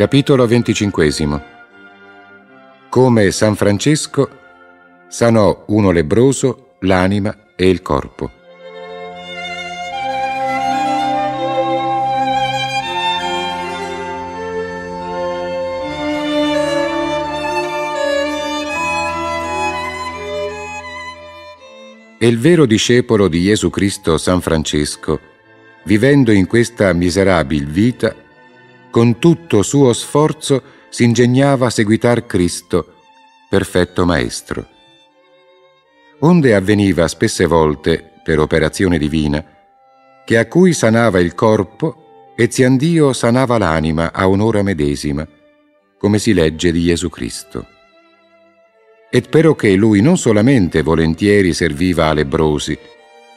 Capitolo XXV Come San Francesco sanò uno lebroso l'anima e il corpo. E il vero discepolo di Gesù Cristo San Francesco, vivendo in questa miserabil vita, con tutto suo sforzo si ingegnava a seguitar Cristo, perfetto Maestro. Onde avveniva spesse volte, per operazione divina, che a cui sanava il corpo, Eziandio sanava l'anima a un'ora medesima, come si legge di Gesù Cristo. Et però che lui non solamente volentieri serviva a lebrosi,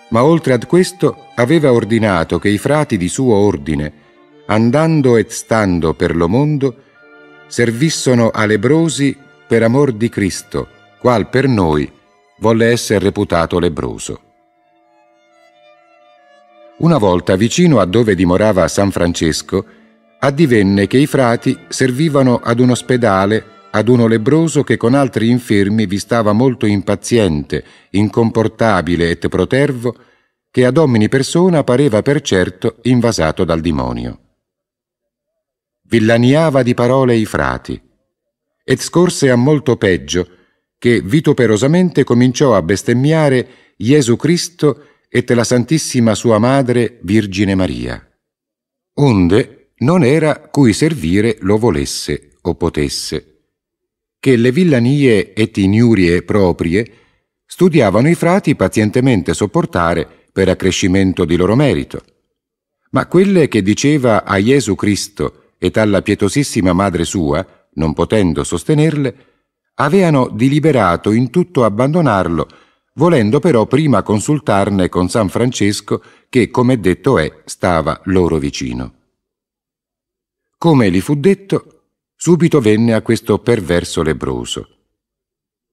ma oltre ad questo aveva ordinato che i frati di suo ordine, andando e stando per lo mondo, servissono a lebrosi per amor di Cristo, qual per noi volle essere reputato lebroso. Una volta vicino a dove dimorava San Francesco, addivenne che i frati servivano ad un ospedale ad uno lebroso che con altri infermi vi stava molto impaziente, incomportabile et protervo, che ad omni persona pareva per certo invasato dal demonio villaniava di parole i frati ed scorse a molto peggio che vituperosamente cominciò a bestemmiare Gesù Cristo e la Santissima Sua Madre Virgine Maria, onde non era cui servire lo volesse o potesse, che le villanie e tignurie proprie studiavano i frati pazientemente sopportare per accrescimento di loro merito, ma quelle che diceva a Gesù Cristo e dalla pietosissima madre sua, non potendo sostenerle, aveano deliberato in tutto abbandonarlo, volendo però prima consultarne con San Francesco che, come detto è, stava loro vicino. Come gli fu detto, subito venne a questo perverso lebroso.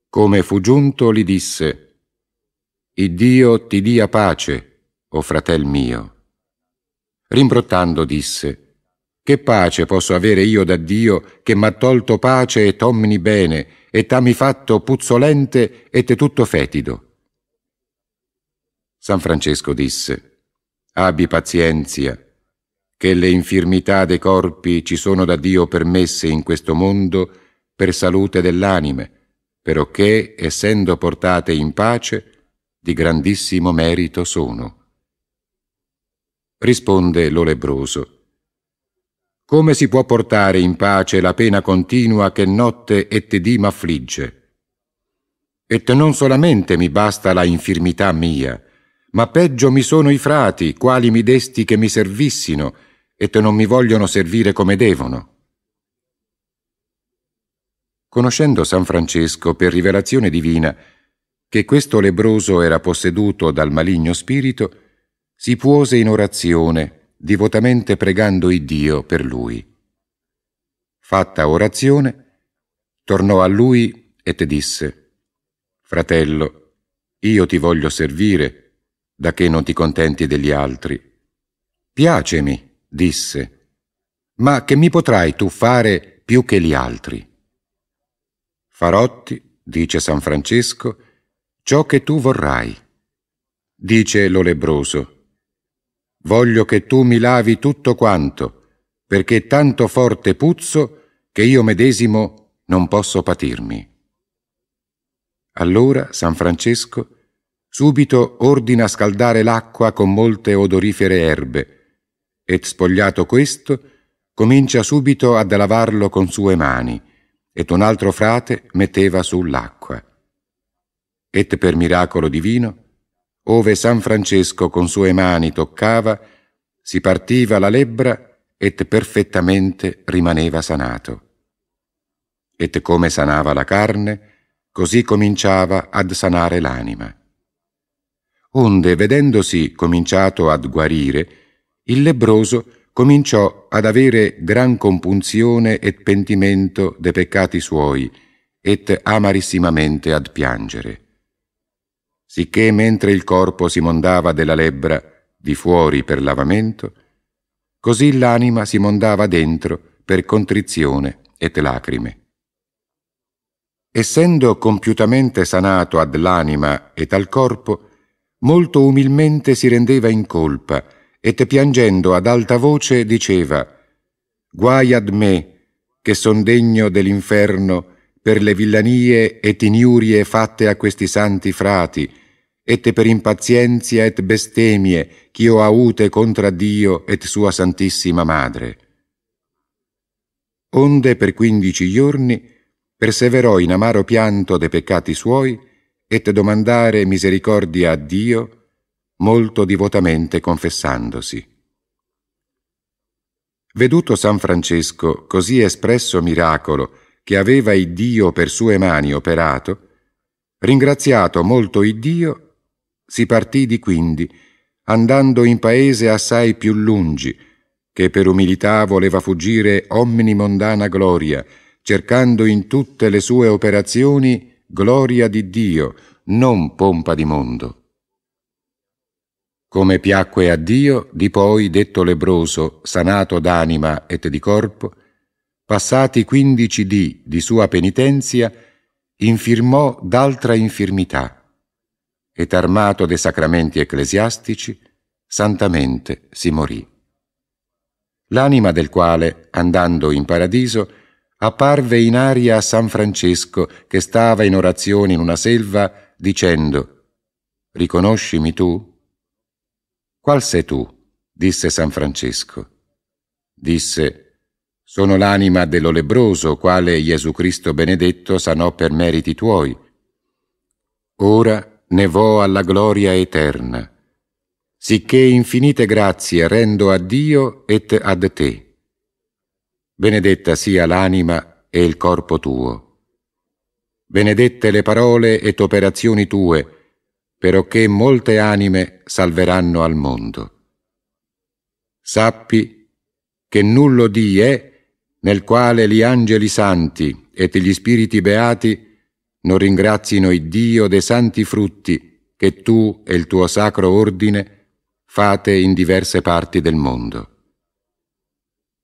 Come fu giunto, gli disse, Iddio ti dia pace, o fratel mio». Rimbrottando disse, che pace posso avere io da Dio che m'ha tolto pace e tomni bene e t'ami fatto puzzolente e te tutto fetido? San Francesco disse, abbi pazienza, che le infirmità dei corpi ci sono da Dio permesse in questo mondo per salute dell'anime, perché, essendo portate in pace, di grandissimo merito sono. Risponde lo lebroso, come si può portare in pace la pena continua che notte et dì m'affligge? Et non solamente mi basta la infirmità mia, ma peggio mi sono i frati, quali mi desti che mi servissino, et non mi vogliono servire come devono. Conoscendo San Francesco per rivelazione divina che questo lebroso era posseduto dal maligno spirito, si puose in orazione divotamente pregando il Dio per lui. Fatta orazione, tornò a lui e te disse, Fratello, io ti voglio servire, da che non ti contenti degli altri. Piacemi, disse, ma che mi potrai tu fare più che gli altri? Farotti, dice San Francesco, ciò che tu vorrai. Dice lo lebroso, voglio che tu mi lavi tutto quanto, perché tanto forte puzzo che io medesimo non posso patirmi. Allora San Francesco subito ordina scaldare l'acqua con molte odorifere erbe, e spogliato questo, comincia subito ad lavarlo con sue mani, ed un altro frate metteva sull'acqua. Et per miracolo divino, ove San Francesco con sue mani toccava, si partiva la lebbra et perfettamente rimaneva sanato. Et come sanava la carne, così cominciava ad sanare l'anima. Onde, vedendosi cominciato ad guarire, il lebroso cominciò ad avere gran compunzione e pentimento de peccati suoi, et amarissimamente ad piangere sicché mentre il corpo si mondava della lebbra di fuori per lavamento, così l'anima si mondava dentro per contrizione et lacrime. Essendo compiutamente sanato ad l'anima e tal corpo, molto umilmente si rendeva in colpa et piangendo ad alta voce diceva Guai ad me, che son degno dell'inferno per le villanie e tignurie fatte a questi santi frati, et per impazienzia et bestemmie ch'io aute contra Dio et sua Santissima Madre. Onde per quindici giorni perseverò in amaro pianto de peccati suoi et domandare misericordia a Dio, molto divotamente confessandosi. Veduto San Francesco così espresso miracolo che aveva Iddio per sue mani operato, ringraziato molto Iddio, si partì di quindi, andando in paese assai più lungi, che per umilità voleva fuggire omni mondana gloria, cercando in tutte le sue operazioni gloria di Dio, non pompa di mondo. Come piacque a Dio, di poi, detto lebroso, sanato d'anima et di corpo, passati quindici dì di sua penitenzia, infirmò d'altra infermità ed armato dei sacramenti ecclesiastici, santamente si morì. L'anima del quale, andando in paradiso, apparve in aria a San Francesco che stava in orazione in una selva, dicendo Riconoscimi tu? Qual sei tu? disse San Francesco. Disse sono l'anima dello lebroso, quale Gesù Cristo benedetto sanò per meriti tuoi. Ora ne vo alla gloria eterna, sicché infinite grazie rendo a Dio et ad te. Benedetta sia l'anima e il corpo tuo. Benedette le parole et operazioni tue, perocché molte anime salveranno al mondo. Sappi che nullo di è nel quale gli angeli santi e gli spiriti beati non ringrazino il Dio dei santi frutti che tu e il tuo sacro ordine fate in diverse parti del mondo.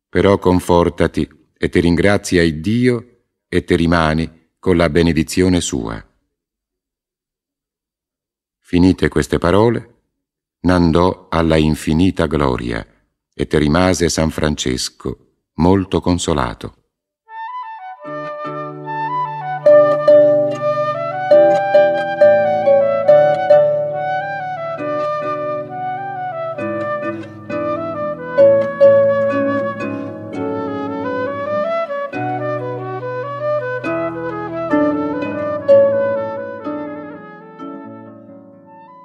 Però confortati e ti ringrazia il Dio e ti rimani con la benedizione sua. Finite queste parole, n'andò alla infinita gloria e te rimase San Francesco molto consolato.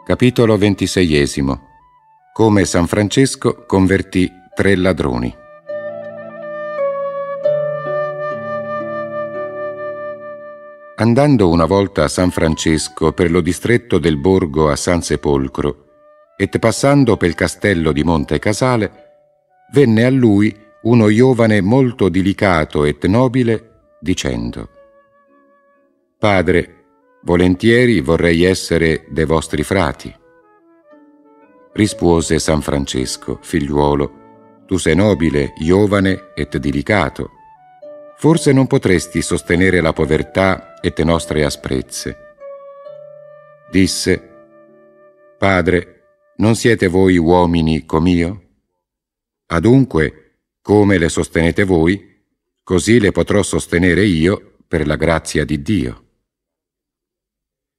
Capitolo ventiseiesimo Come San Francesco convertì tre ladroni Andando una volta a San Francesco per lo distretto del borgo a San Sepolcro, et passando pel castello di Monte Casale, venne a lui uno giovane molto delicato et nobile, dicendo Padre, volentieri vorrei essere de vostri frati. Rispose San Francesco, figliuolo, tu sei nobile, giovane et delicato, forse non potresti sostenere la povertà e te nostre asprezze. Disse, Padre, non siete voi uomini com'io? Adunque, come le sostenete voi, così le potrò sostenere io per la grazia di Dio.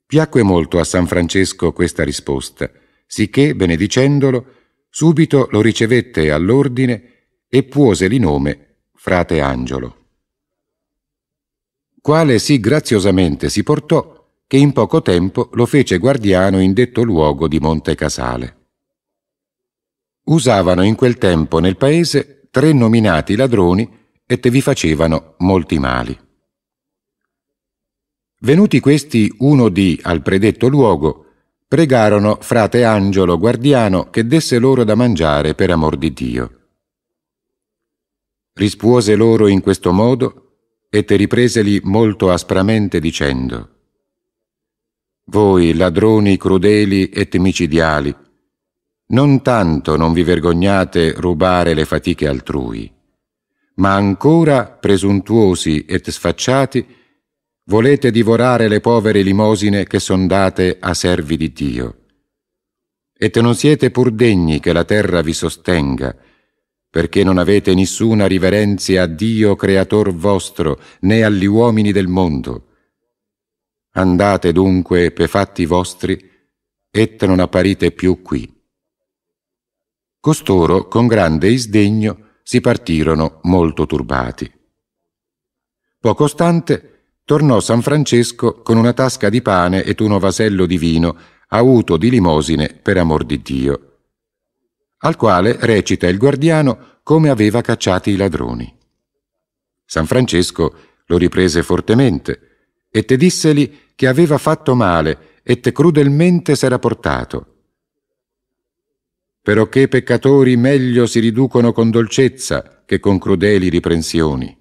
Piacque molto a San Francesco questa risposta, sicché, benedicendolo, subito lo ricevette all'ordine e puoseli nome frate Angelo quale sì graziosamente si portò che in poco tempo lo fece guardiano in detto luogo di Monte Casale. Usavano in quel tempo nel paese tre nominati ladroni e te vi facevano molti mali. Venuti questi uno di al predetto luogo, pregarono frate Angelo guardiano che desse loro da mangiare per amor di Dio. Rispuose loro in questo modo e Ette ripreseli molto aspramente dicendo Voi ladroni crudeli e micidiali, non tanto non vi vergognate rubare le fatiche altrui, ma ancora presuntuosi e sfacciati volete divorare le povere limosine che son date a servi di Dio. E te non siete pur degni che la terra vi sostenga, perché non avete nessuna riverenza a Dio creator vostro, né agli uomini del mondo. Andate dunque per fatti vostri, et non apparite più qui. Costoro, con grande isdegno, si partirono molto turbati. Poco stante, tornò San Francesco con una tasca di pane ed uno vasello di vino, avuto di limosine per amor di Dio al quale recita il guardiano come aveva cacciati i ladroni. San Francesco lo riprese fortemente e te disseli che aveva fatto male e te crudelmente s'era portato. Però che peccatori meglio si riducono con dolcezza che con crudeli riprensioni.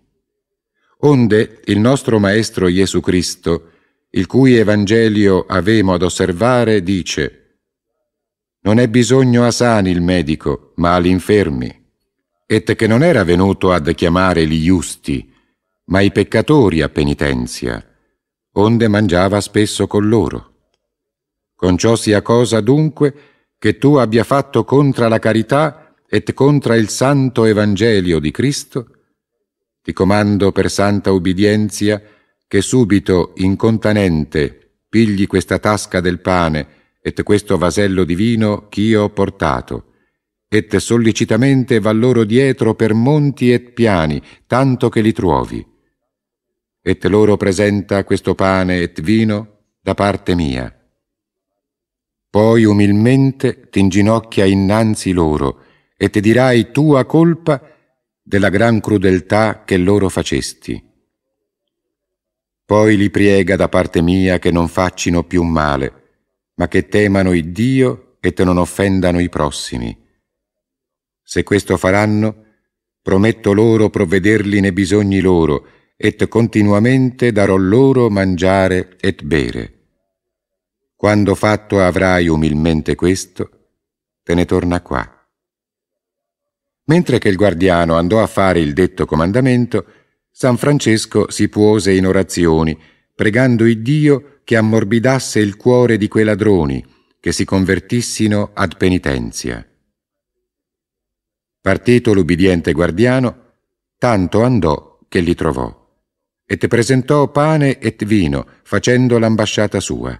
Onde il nostro Maestro Gesù Cristo, il cui Evangelio avemo ad osservare, dice non è bisogno a sani il medico, ma agli infermi. Et che non era venuto ad chiamare gli giusti, ma i peccatori a penitenzia, onde mangiava spesso con loro. Con ciò sia cosa dunque che tu abbia fatto contra la carità et contro il santo evangelio di Cristo, ti comando per santa ubbidienza che subito, incontanente, pigli questa tasca del pane et questo vasello divino ch'io ho portato, et sollicitamente va loro dietro per monti e piani, tanto che li trovi. Et loro presenta questo pane et vino da parte mia. Poi umilmente t'inginocchia innanzi loro, e ti dirai tua colpa della gran crudeltà che loro facesti. Poi li priega da parte mia che non faccino più male, ma che temano il Dio e te non offendano i prossimi. Se questo faranno, prometto loro provvederli nei bisogni loro, et continuamente darò loro mangiare et bere. Quando fatto avrai umilmente questo, te ne torna qua. Mentre che il guardiano andò a fare il detto comandamento, San Francesco si puose in orazioni, pregando il Dio che ammorbidasse il cuore di quei ladroni che si convertissino ad penitenzia. Partito l'ubbidiente guardiano, tanto andò che li trovò, e te presentò pane e vino, facendo l'ambasciata sua.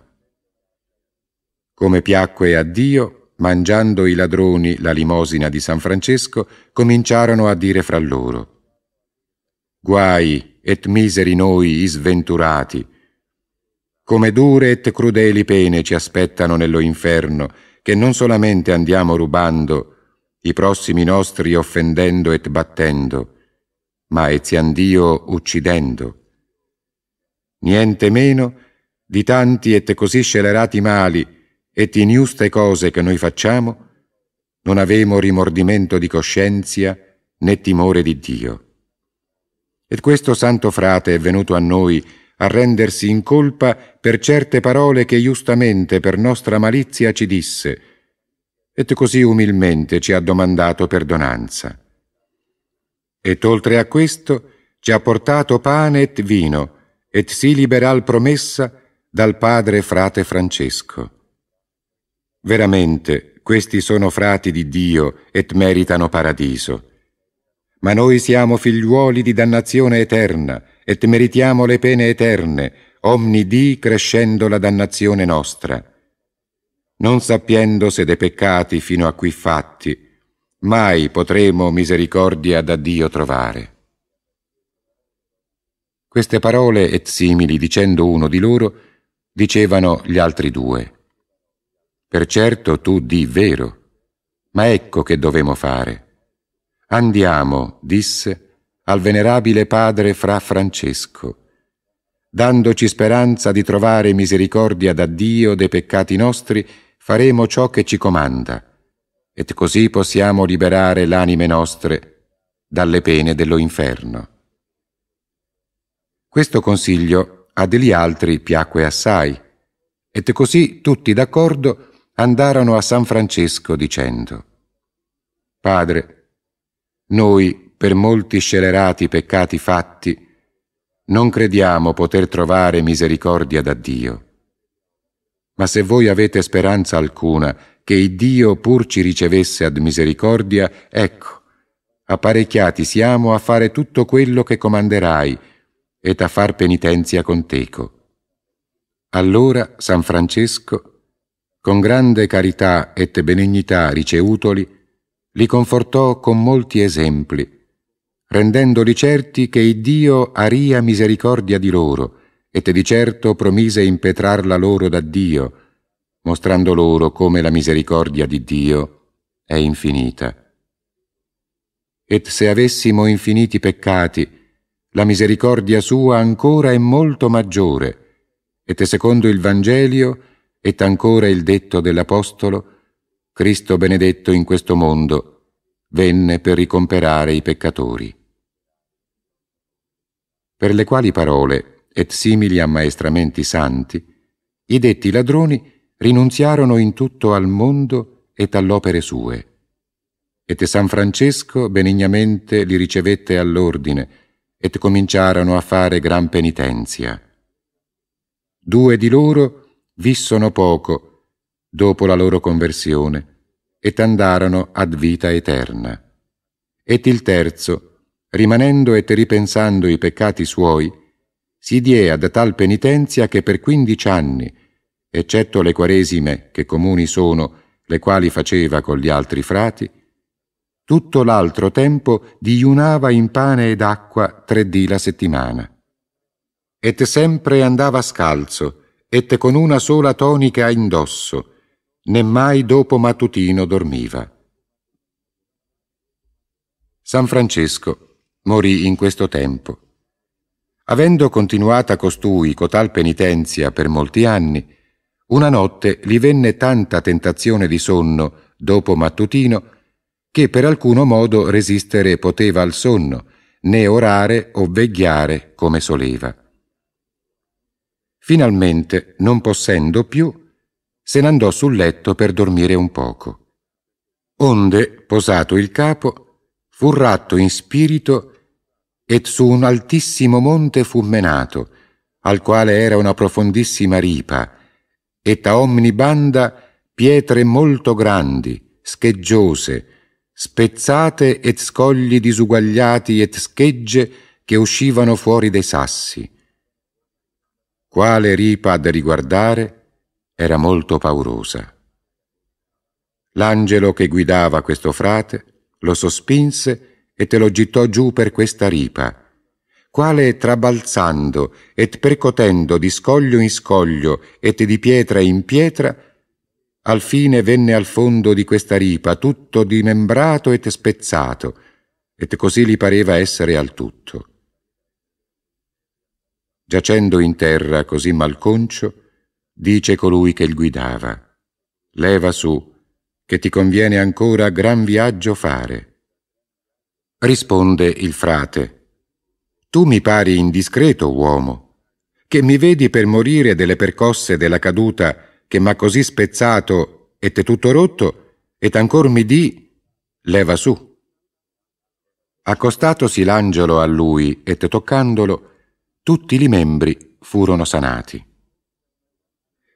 Come piacque a Dio, mangiando i ladroni la limosina di San Francesco, cominciarono a dire fra loro, Guai et miseri noi sventurati! come dure e crudeli pene ci aspettano nello inferno, che non solamente andiamo rubando, i prossimi nostri offendendo e battendo, ma eziandio uccidendo. Niente meno di tanti et così scelerati mali e di iniuste cose che noi facciamo, non avemo rimordimento di coscienza né timore di Dio. E questo santo frate è venuto a noi a rendersi in colpa per certe parole che giustamente per nostra malizia ci disse, et così umilmente ci ha domandato perdonanza. Et oltre a questo ci ha portato pane et vino, et si liberal promessa dal padre frate Francesco. Veramente, questi sono frati di Dio et meritano paradiso. Ma noi siamo figliuoli di dannazione eterna, et meritiamo le pene eterne, omni di crescendo la dannazione nostra, non sappiendo se dei peccati fino a qui fatti, mai potremo misericordia da Dio trovare. Queste parole et simili, dicendo uno di loro, dicevano gli altri due. Per certo tu di vero, ma ecco che dovemo fare. Andiamo, disse, al venerabile padre Fra Francesco, dandoci speranza di trovare misericordia da Dio dei peccati nostri, faremo ciò che ci comanda, e così possiamo liberare l'anime nostre dalle pene dello inferno. Questo consiglio a degli altri piacque assai, e così tutti d'accordo andarono a San Francesco dicendo Padre, noi per molti scelerati peccati fatti, non crediamo poter trovare misericordia da Dio. Ma se voi avete speranza alcuna che il Dio pur ci ricevesse ad misericordia, ecco, apparecchiati siamo a fare tutto quello che comanderai ed a far penitenzia con teco. Allora San Francesco, con grande carità e benignità ricevutoli, li confortò con molti esempi rendendoli certi che Iddio aria misericordia di loro, e te di certo promise impetrarla loro da Dio, mostrando loro come la misericordia di Dio è infinita. Et se avessimo infiniti peccati, la misericordia sua ancora è molto maggiore, et secondo il Vangelio, et ancora il detto dell'Apostolo, Cristo benedetto in questo mondo, venne per ricomperare i peccatori per le quali parole, et simili ammaestramenti santi, i detti ladroni rinunziarono in tutto al mondo et all'opere sue. Et San Francesco benignamente li ricevette all'ordine, et cominciarono a fare gran penitenzia. Due di loro vissono poco dopo la loro conversione, et andarono ad vita eterna. Et il terzo, rimanendo e ripensando i peccati suoi, si diè ad tal penitenzia che per quindici anni, eccetto le quaresime che comuni sono, le quali faceva con gli altri frati, tutto l'altro tempo digiunava in pane ed acqua tre dì la settimana. Et sempre andava scalzo, et con una sola tonica indosso, né mai dopo mattutino dormiva. San Francesco morì in questo tempo. Avendo continuata costui cotal penitenzia per molti anni, una notte gli venne tanta tentazione di sonno dopo mattutino che per alcuno modo resistere poteva al sonno, né orare o vegliare come soleva. Finalmente, non possendo più, se n'andò sul letto per dormire un poco. Onde, posato il capo, fu ratto in spirito ed su un altissimo monte fu menato, al quale era una profondissima ripa, e a omni banda pietre molto grandi, scheggiose, spezzate ed scogli disuguagliati et schegge che uscivano fuori dei sassi. Quale ripa da riguardare era molto paurosa. L'angelo che guidava questo frate lo sospinse e te lo gittò giù per questa ripa, quale trabalzando et percotendo di scoglio in scoglio et di pietra in pietra, al fine venne al fondo di questa ripa tutto dimembrato et spezzato, et così gli pareva essere al tutto. Giacendo in terra così malconcio, dice colui che il guidava, leva su, che ti conviene ancora gran viaggio fare. Risponde il frate, Tu mi pari indiscreto, uomo, che mi vedi per morire delle percosse della caduta che m'ha così spezzato e te tutto rotto, ed ancor mi di leva su. Accostatosi l'angelo a lui e toccandolo, tutti li membri furono sanati.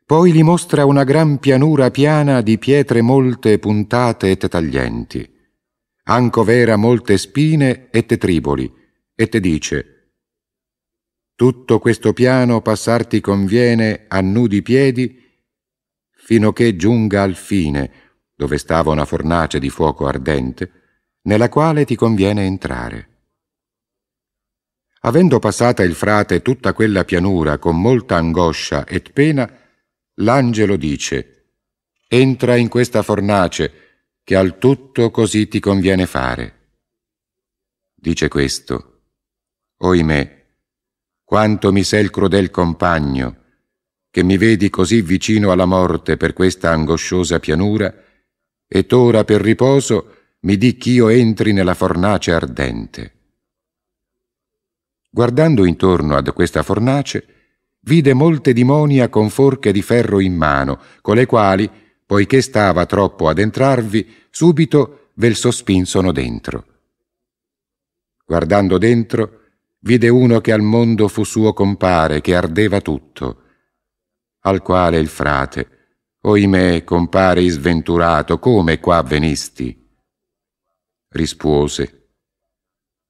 Poi gli mostra una gran pianura piana di pietre molte puntate e taglienti anco vera molte spine e te triboli, e te dice tutto questo piano passarti conviene a nudi piedi, fino che giunga al fine, dove stava una fornace di fuoco ardente, nella quale ti conviene entrare. Avendo passata il frate tutta quella pianura con molta angoscia e pena, l'angelo dice, entra in questa fornace, che al tutto così ti conviene fare. Dice questo, oimè, quanto mi sei il crudel compagno, che mi vedi così vicino alla morte per questa angosciosa pianura, e t'ora per riposo mi di ch'io entri nella fornace ardente. Guardando intorno ad questa fornace, vide molte dimonia con forche di ferro in mano, con le quali poiché stava troppo ad entrarvi, subito vel sospinsono dentro. Guardando dentro, vide uno che al mondo fu suo compare, che ardeva tutto, al quale il frate, oimè, compare isventurato, come qua venisti? Rispuose,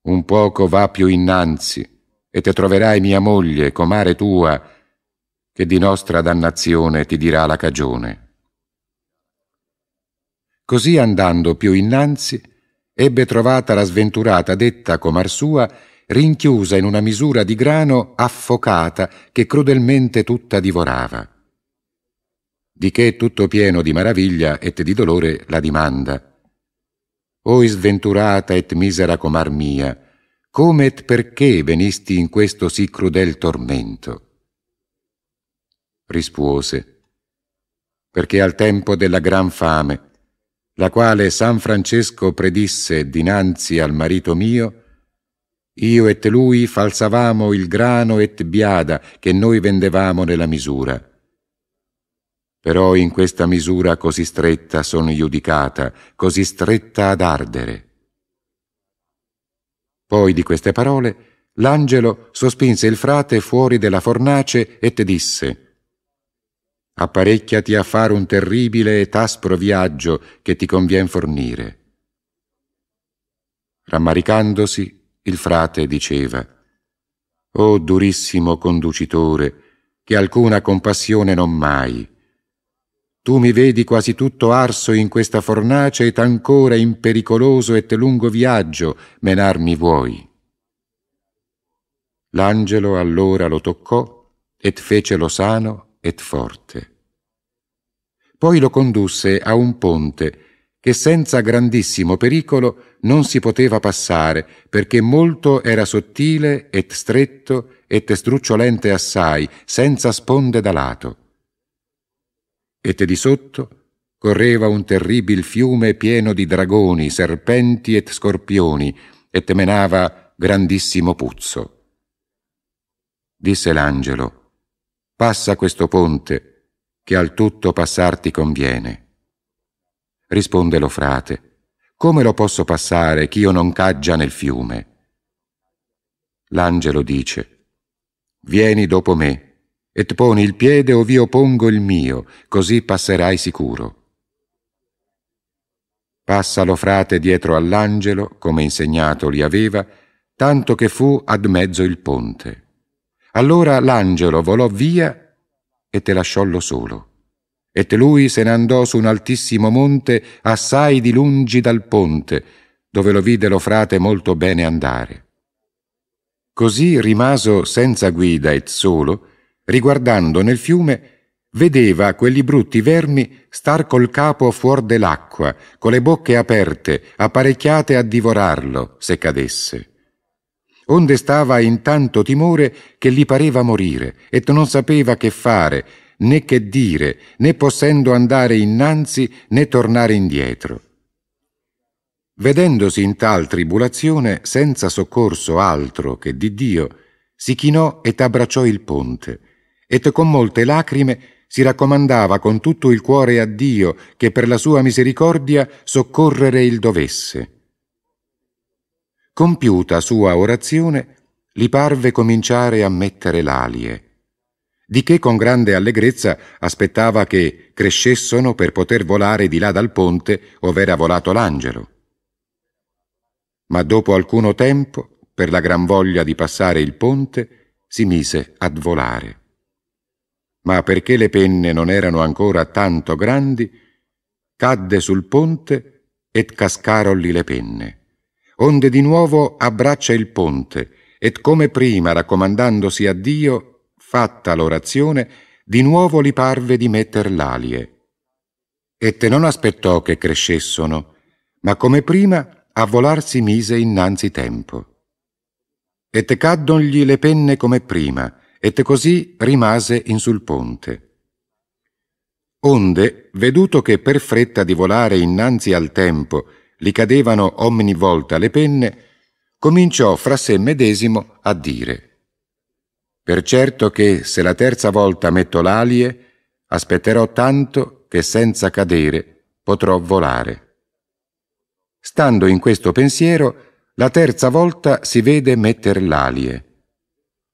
un poco va più innanzi, e te troverai mia moglie, comare tua, che di nostra dannazione ti dirà la cagione. Così andando più innanzi, ebbe trovata la sventurata detta comar sua, rinchiusa in una misura di grano affocata che crudelmente tutta divorava. Di che tutto pieno di maraviglia et di dolore la dimanda. O sventurata et misera comar mia, come et perché venisti in questo sì crudel tormento? Rispuose, perché al tempo della gran fame la quale San Francesco predisse dinanzi al marito mio, io et lui falsavamo il grano et biada che noi vendevamo nella misura. Però in questa misura così stretta sono giudicata, così stretta ad ardere. Poi di queste parole l'angelo sospinse il frate fuori della fornace e disse apparecchiati a fare un terribile e aspro viaggio che ti convien fornire. Rammaricandosi, il frate diceva, O durissimo conducitore, che alcuna compassione non mai. Tu mi vedi quasi tutto arso in questa fornace ed ancora in pericoloso e te lungo viaggio menarmi vuoi. L'angelo allora lo toccò ed fecelo sano ed forte. Poi lo condusse a un ponte che senza grandissimo pericolo non si poteva passare perché molto era sottile et stretto et strucciolente assai, senza sponde da lato. Et di sotto correva un terribile fiume pieno di dragoni, serpenti et scorpioni, et menava grandissimo puzzo. Disse l'angelo, Passa questo ponte, che al tutto passar ti conviene. Risponde lo frate, come lo posso passare ch'io non caggia nel fiume? L'angelo dice, vieni dopo me, e poni il piede ov'io pongo il mio, così passerai sicuro. Passa lo frate dietro all'angelo, come insegnato gli aveva, tanto che fu ad mezzo il ponte. Allora l'angelo volò via e te lasciollo solo. E te lui se ne andò su un altissimo monte assai di lungi dal ponte, dove lo vide lo frate molto bene andare. Così rimaso senza guida e solo, riguardando nel fiume, vedeva quelli brutti vermi star col capo fuor dell'acqua, con le bocche aperte, apparecchiate a divorarlo se cadesse onde stava in tanto timore che gli pareva morire, e non sapeva che fare, né che dire, né possendo andare innanzi né tornare indietro. Vedendosi in tal tribulazione, senza soccorso altro che di Dio, si chinò ed abbracciò il ponte, e con molte lacrime si raccomandava con tutto il cuore a Dio che per la sua misericordia soccorrere il dovesse Compiuta sua orazione, li parve cominciare a mettere l'alie, di che con grande allegrezza aspettava che crescessero per poter volare di là dal ponte ov'era volato l'angelo. Ma dopo alcuno tempo, per la gran voglia di passare il ponte, si mise ad volare. Ma perché le penne non erano ancora tanto grandi, cadde sul ponte et cascarolli le penne onde di nuovo abbraccia il ponte, ed come prima raccomandandosi a Dio, fatta l'orazione, di nuovo li parve di metter l'alie. Ette non aspettò che crescessono, ma come prima a volar si mise innanzi tempo. Et caddongli le penne come prima, et così rimase in sul ponte. Onde, veduto che per fretta di volare innanzi al tempo li cadevano ogni volta le penne, cominciò fra sé medesimo a dire Per certo che se la terza volta metto l'alie, aspetterò tanto che senza cadere potrò volare. Stando in questo pensiero, la terza volta si vede metter l'alie.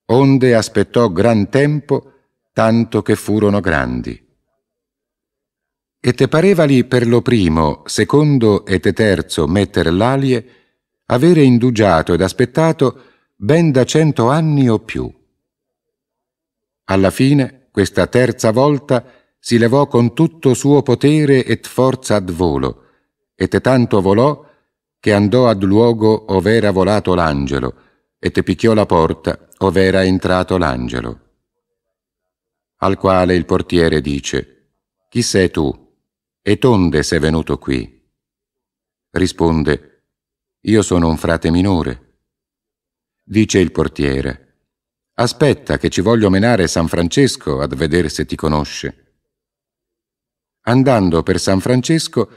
Onde aspettò gran tempo, tanto che furono grandi e te parevali per lo primo, secondo e te terzo metter l'alie, avere indugiato ed aspettato ben da cento anni o più. Alla fine, questa terza volta, si levò con tutto suo potere et forza ad volo, e te tanto volò che andò ad luogo ov'era volato l'angelo, e te picchiò la porta ov'era entrato l'angelo. Al quale il portiere dice, Chi sei tu? E tonde sei venuto qui? Risponde, io sono un frate minore. Dice il portiere, aspetta che ci voglio menare San Francesco ad vedere se ti conosce. Andando per San Francesco,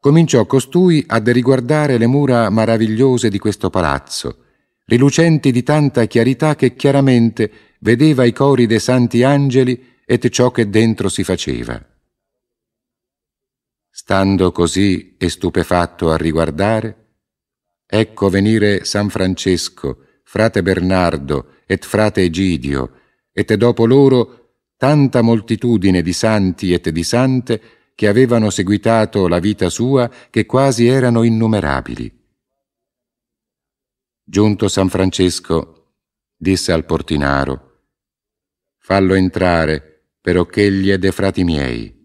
cominciò costui a riguardare le mura maravigliose di questo palazzo, rilucenti di tanta chiarità che chiaramente vedeva i cori dei santi angeli e ciò che dentro si faceva. Stando così e stupefatto a riguardare, ecco venire San Francesco, frate Bernardo et frate Egidio, et dopo loro tanta moltitudine di santi et di sante che avevano seguitato la vita sua che quasi erano innumerabili. Giunto San Francesco, disse al portinaro, fallo entrare, perocché gli è de frati miei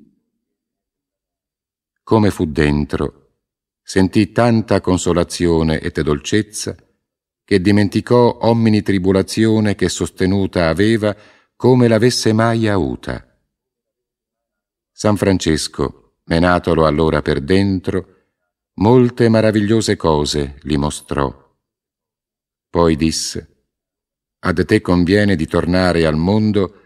come fu dentro, sentì tanta consolazione e dolcezza che dimenticò ogni tribulazione che sostenuta aveva come l'avesse mai avuta. San Francesco, menatolo allora per dentro, molte maravigliose cose gli mostrò. Poi disse, ad te conviene di tornare al mondo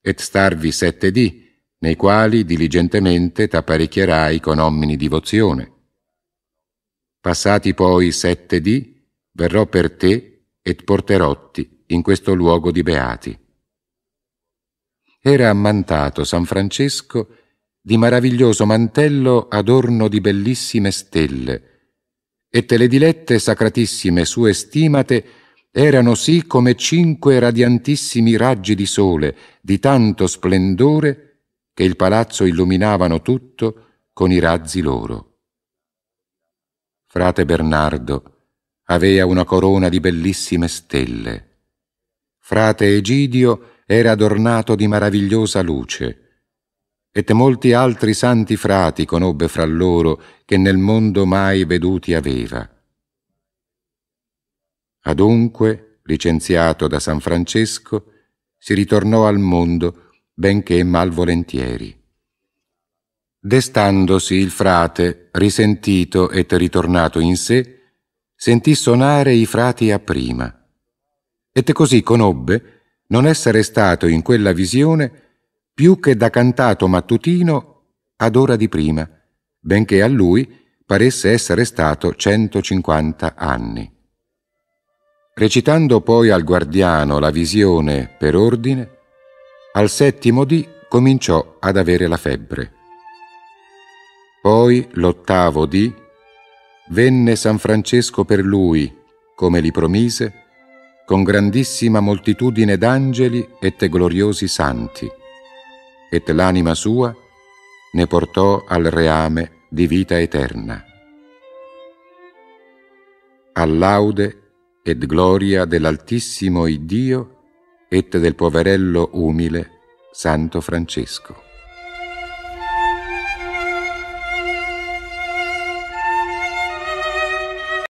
et starvi sette dì, nei quali diligentemente t'apparecchierai con omini divozione. Passati poi sette dì, verrò per te et porterotti in questo luogo di beati. Era ammantato San Francesco di maraviglioso mantello adorno di bellissime stelle, e te le dilette sacratissime sue stimate erano sì come cinque radiantissimi raggi di sole, di tanto splendore, che il palazzo illuminavano tutto con i razzi loro. Frate Bernardo avea una corona di bellissime stelle. Frate Egidio era adornato di maravigliosa luce E molti altri santi frati conobbe fra loro che nel mondo mai veduti aveva. Adunque, licenziato da San Francesco, si ritornò al mondo benché malvolentieri. Destandosi il frate, risentito e ritornato in sé, sentì sonare i frati a prima. Et così conobbe non essere stato in quella visione più che da cantato mattutino ad ora di prima, benché a lui paresse essere stato 150 anni. Recitando poi al guardiano la visione per ordine, al settimo dì cominciò ad avere la febbre. Poi, l'ottavo dì, venne San Francesco per lui, come li promise, con grandissima moltitudine d'angeli e te gloriosi santi, e l'anima sua ne portò al reame di vita eterna. All'aude ed gloria dell'Altissimo Iddio ette del poverello umile Santo Francesco.